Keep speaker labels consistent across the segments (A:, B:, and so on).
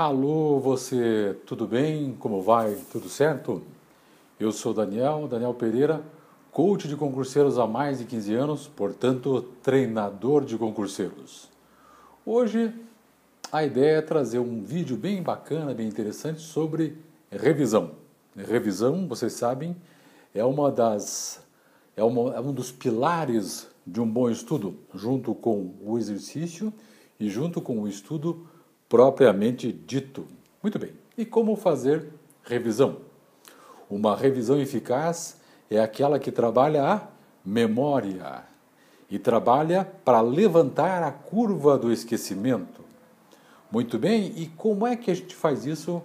A: Alô, você, tudo bem? Como vai? Tudo certo? Eu sou Daniel, Daniel Pereira, coach de concurseiros há mais de 15 anos, portanto, treinador de concurseiros. Hoje a ideia é trazer um vídeo bem bacana, bem interessante sobre revisão. Revisão, vocês sabem, é uma das é, uma, é um dos pilares de um bom estudo, junto com o exercício e junto com o estudo propriamente dito. Muito bem. E como fazer revisão? Uma revisão eficaz é aquela que trabalha a memória e trabalha para levantar a curva do esquecimento. Muito bem, e como é que a gente faz isso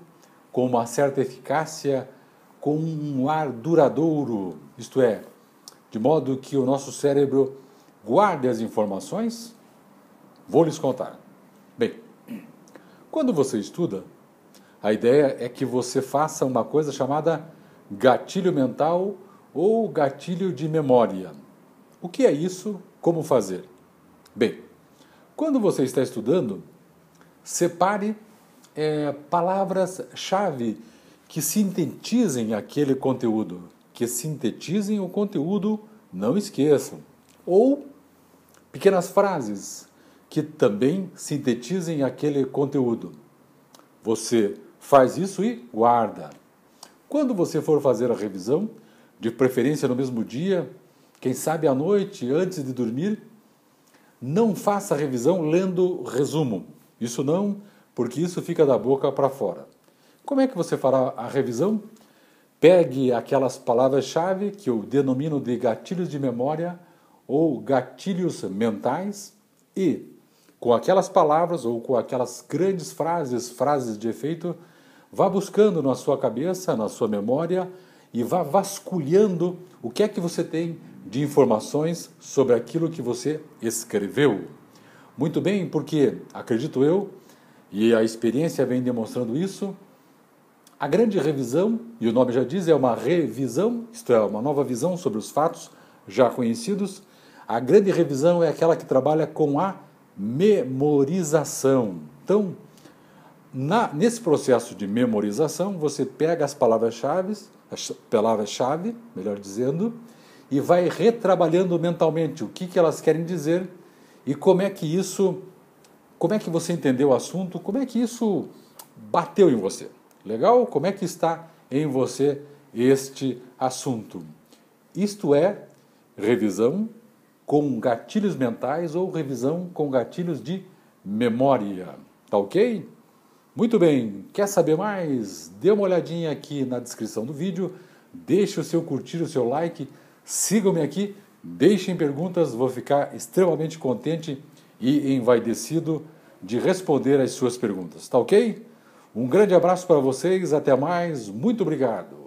A: com uma certa eficácia, com um ar duradouro? Isto é, de modo que o nosso cérebro guarde as informações? Vou lhes contar. Bem, quando você estuda, a ideia é que você faça uma coisa chamada gatilho mental ou gatilho de memória. O que é isso? Como fazer? Bem, quando você está estudando, separe é, palavras-chave que sintetizem aquele conteúdo, que sintetizem o conteúdo, não esqueçam. Ou pequenas frases que também sintetizem aquele conteúdo. Você faz isso e guarda. Quando você for fazer a revisão, de preferência no mesmo dia, quem sabe à noite, antes de dormir, não faça a revisão lendo resumo. Isso não, porque isso fica da boca para fora. Como é que você fará a revisão? Pegue aquelas palavras-chave que eu denomino de gatilhos de memória ou gatilhos mentais e com aquelas palavras ou com aquelas grandes frases, frases de efeito, vá buscando na sua cabeça, na sua memória e vá vasculhando o que é que você tem de informações sobre aquilo que você escreveu. Muito bem, porque acredito eu, e a experiência vem demonstrando isso, a grande revisão, e o nome já diz, é uma revisão, isto é, uma nova visão sobre os fatos já conhecidos. A grande revisão é aquela que trabalha com a memorização. Então, na, nesse processo de memorização, você pega as palavras-chave, as palavras-chave, melhor dizendo, e vai retrabalhando mentalmente o que, que elas querem dizer e como é que isso, como é que você entendeu o assunto, como é que isso bateu em você. Legal? Como é que está em você este assunto? Isto é revisão com gatilhos mentais ou revisão com gatilhos de memória. Tá ok? Muito bem, quer saber mais? Dê uma olhadinha aqui na descrição do vídeo, deixe o seu curtir, o seu like, sigam-me aqui, deixem perguntas, vou ficar extremamente contente e envaidecido de responder às suas perguntas, tá ok? Um grande abraço para vocês, até mais, muito obrigado!